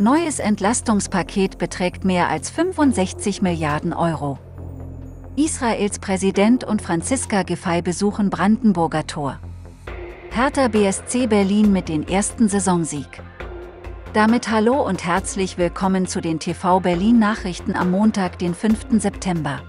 Neues Entlastungspaket beträgt mehr als 65 Milliarden Euro. Israels Präsident und Franziska Giffey besuchen Brandenburger Tor. Hertha BSC Berlin mit den ersten Saisonsieg. Damit hallo und herzlich willkommen zu den TV Berlin Nachrichten am Montag, den 5. September.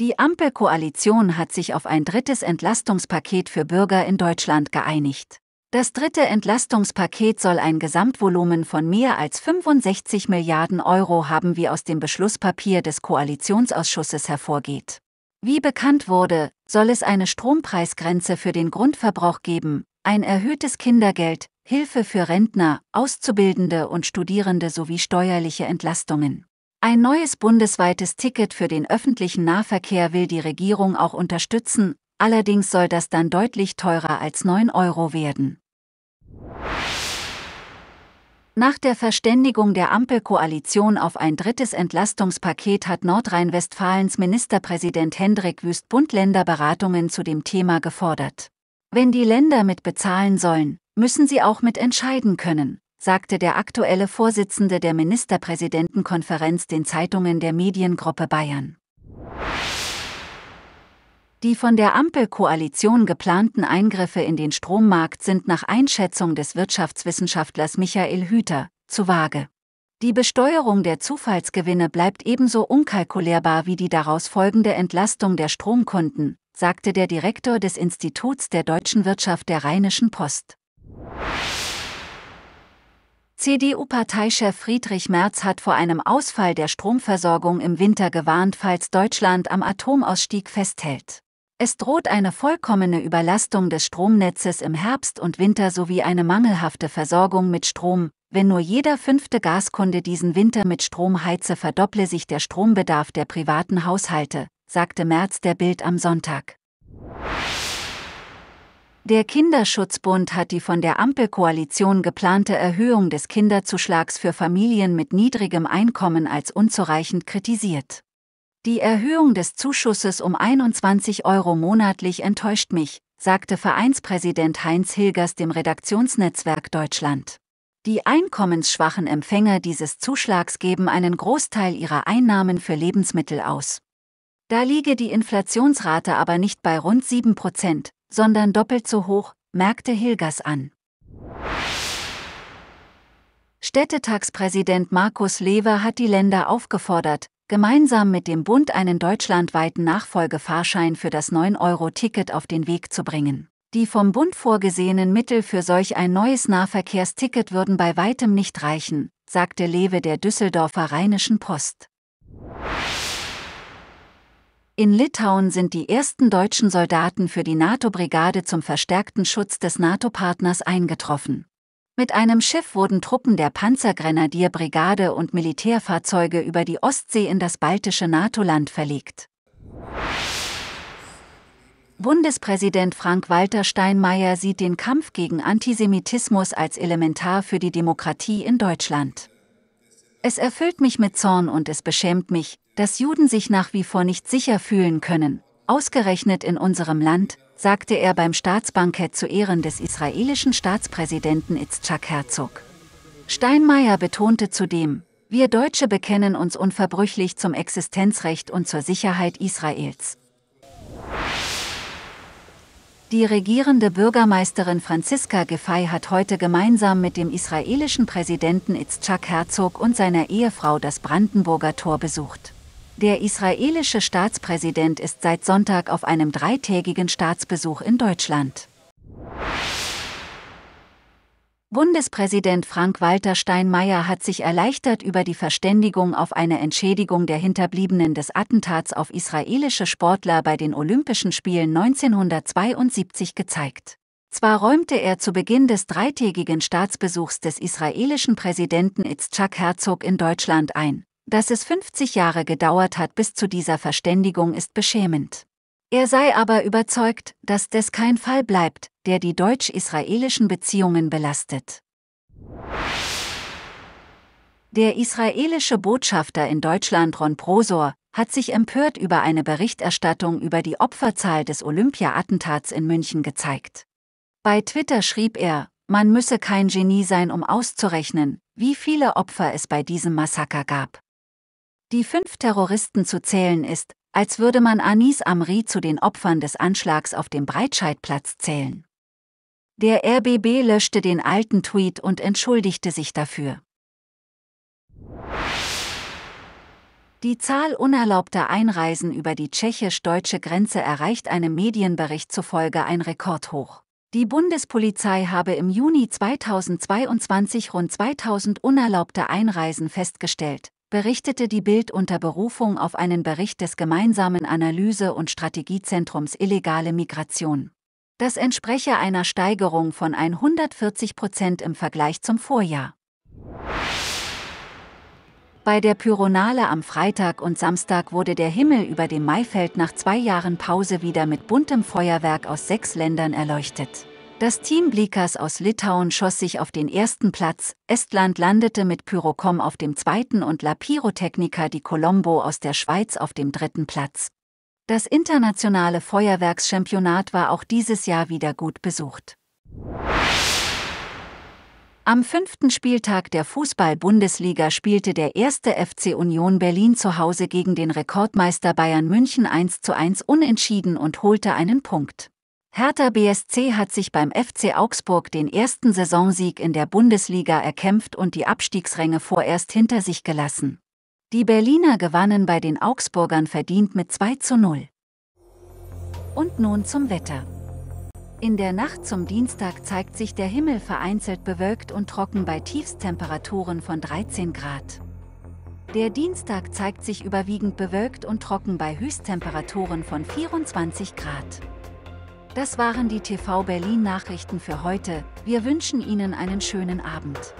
Die Ampelkoalition hat sich auf ein drittes Entlastungspaket für Bürger in Deutschland geeinigt. Das dritte Entlastungspaket soll ein Gesamtvolumen von mehr als 65 Milliarden Euro haben, wie aus dem Beschlusspapier des Koalitionsausschusses hervorgeht. Wie bekannt wurde, soll es eine Strompreisgrenze für den Grundverbrauch geben, ein erhöhtes Kindergeld, Hilfe für Rentner, Auszubildende und Studierende sowie steuerliche Entlastungen. Ein neues bundesweites Ticket für den öffentlichen Nahverkehr will die Regierung auch unterstützen, allerdings soll das dann deutlich teurer als 9 Euro werden. Nach der Verständigung der Ampelkoalition auf ein drittes Entlastungspaket hat Nordrhein-Westfalens Ministerpräsident Hendrik Wüst Bund Länderberatungen zu dem Thema gefordert. Wenn die Länder mit bezahlen sollen, müssen sie auch mit entscheiden können, sagte der aktuelle Vorsitzende der Ministerpräsidentenkonferenz den Zeitungen der Mediengruppe Bayern. Die von der Ampelkoalition geplanten Eingriffe in den Strommarkt sind nach Einschätzung des Wirtschaftswissenschaftlers Michael Hüter zu vage. Die Besteuerung der Zufallsgewinne bleibt ebenso unkalkulierbar wie die daraus folgende Entlastung der Stromkunden, sagte der Direktor des Instituts der deutschen Wirtschaft der Rheinischen Post. CDU-Parteichef Friedrich Merz hat vor einem Ausfall der Stromversorgung im Winter gewarnt, falls Deutschland am Atomausstieg festhält. Es droht eine vollkommene Überlastung des Stromnetzes im Herbst und Winter sowie eine mangelhafte Versorgung mit Strom. Wenn nur jeder fünfte Gaskunde diesen Winter mit Strom heize, verdopple sich der Strombedarf der privaten Haushalte, sagte Merz der Bild am Sonntag. Der Kinderschutzbund hat die von der Ampelkoalition geplante Erhöhung des Kinderzuschlags für Familien mit niedrigem Einkommen als unzureichend kritisiert. Die Erhöhung des Zuschusses um 21 Euro monatlich enttäuscht mich, sagte Vereinspräsident Heinz Hilgers dem Redaktionsnetzwerk Deutschland. Die einkommensschwachen Empfänger dieses Zuschlags geben einen Großteil ihrer Einnahmen für Lebensmittel aus. Da liege die Inflationsrate aber nicht bei rund 7 Prozent, sondern doppelt so hoch, merkte Hilgers an. Städtetagspräsident Markus Lever hat die Länder aufgefordert, gemeinsam mit dem Bund einen deutschlandweiten Nachfolgefahrschein für das 9-Euro-Ticket auf den Weg zu bringen. Die vom Bund vorgesehenen Mittel für solch ein neues Nahverkehrsticket würden bei weitem nicht reichen, sagte Lewe der Düsseldorfer Rheinischen Post. In Litauen sind die ersten deutschen Soldaten für die NATO-Brigade zum verstärkten Schutz des NATO-Partners eingetroffen. Mit einem Schiff wurden Truppen der Panzergrenadierbrigade und Militärfahrzeuge über die Ostsee in das baltische NATO-Land verlegt. Bundespräsident Frank-Walter Steinmeier sieht den Kampf gegen Antisemitismus als elementar für die Demokratie in Deutschland. Es erfüllt mich mit Zorn und es beschämt mich, dass Juden sich nach wie vor nicht sicher fühlen können, ausgerechnet in unserem Land, sagte er beim Staatsbankett zu Ehren des israelischen Staatspräsidenten Yitzhak Herzog. Steinmeier betonte zudem, wir Deutsche bekennen uns unverbrüchlich zum Existenzrecht und zur Sicherheit Israels. Die regierende Bürgermeisterin Franziska Giffey hat heute gemeinsam mit dem israelischen Präsidenten Yitzhak Herzog und seiner Ehefrau das Brandenburger Tor besucht. Der israelische Staatspräsident ist seit Sonntag auf einem dreitägigen Staatsbesuch in Deutschland. Bundespräsident Frank-Walter Steinmeier hat sich erleichtert über die Verständigung auf eine Entschädigung der Hinterbliebenen des Attentats auf israelische Sportler bei den Olympischen Spielen 1972 gezeigt. Zwar räumte er zu Beginn des dreitägigen Staatsbesuchs des israelischen Präsidenten Itzchak Herzog in Deutschland ein, dass es 50 Jahre gedauert hat bis zu dieser Verständigung ist beschämend. Er sei aber überzeugt, dass das kein Fall bleibt, der die deutsch-israelischen Beziehungen belastet. Der israelische Botschafter in Deutschland Ron Prosor hat sich empört über eine Berichterstattung über die Opferzahl des Olympia-Attentats in München gezeigt. Bei Twitter schrieb er, man müsse kein Genie sein, um auszurechnen, wie viele Opfer es bei diesem Massaker gab die fünf Terroristen zu zählen ist, als würde man Anis Amri zu den Opfern des Anschlags auf dem Breitscheidplatz zählen. Der RBB löschte den alten Tweet und entschuldigte sich dafür. Die Zahl unerlaubter Einreisen über die tschechisch-deutsche Grenze erreicht einem Medienbericht zufolge ein Rekordhoch. Die Bundespolizei habe im Juni 2022 rund 2000 unerlaubte Einreisen festgestellt, berichtete die Bild unter Berufung auf einen Bericht des gemeinsamen Analyse- und Strategiezentrums Illegale Migration. Das entspreche einer Steigerung von 140 Prozent im Vergleich zum Vorjahr. Bei der Pyronale am Freitag und Samstag wurde der Himmel über dem Maifeld nach zwei Jahren Pause wieder mit buntem Feuerwerk aus sechs Ländern erleuchtet. Das Team Blikas aus Litauen schoss sich auf den ersten Platz, Estland landete mit Pyrocom auf dem zweiten und La Pyrotechnica di Colombo aus der Schweiz auf dem dritten Platz. Das internationale Feuerwerkschampionat war auch dieses Jahr wieder gut besucht. Am fünften Spieltag der Fußball-Bundesliga spielte der erste FC Union Berlin zu Hause gegen den Rekordmeister Bayern München 1 zu 1 unentschieden und holte einen Punkt. Hertha BSC hat sich beim FC Augsburg den ersten Saisonsieg in der Bundesliga erkämpft und die Abstiegsränge vorerst hinter sich gelassen. Die Berliner gewannen bei den Augsburgern verdient mit 2 zu 0. Und nun zum Wetter. In der Nacht zum Dienstag zeigt sich der Himmel vereinzelt bewölkt und trocken bei Tiefstemperaturen von 13 Grad. Der Dienstag zeigt sich überwiegend bewölkt und trocken bei Höchsttemperaturen von 24 Grad. Das waren die TV Berlin Nachrichten für heute. Wir wünschen Ihnen einen schönen Abend.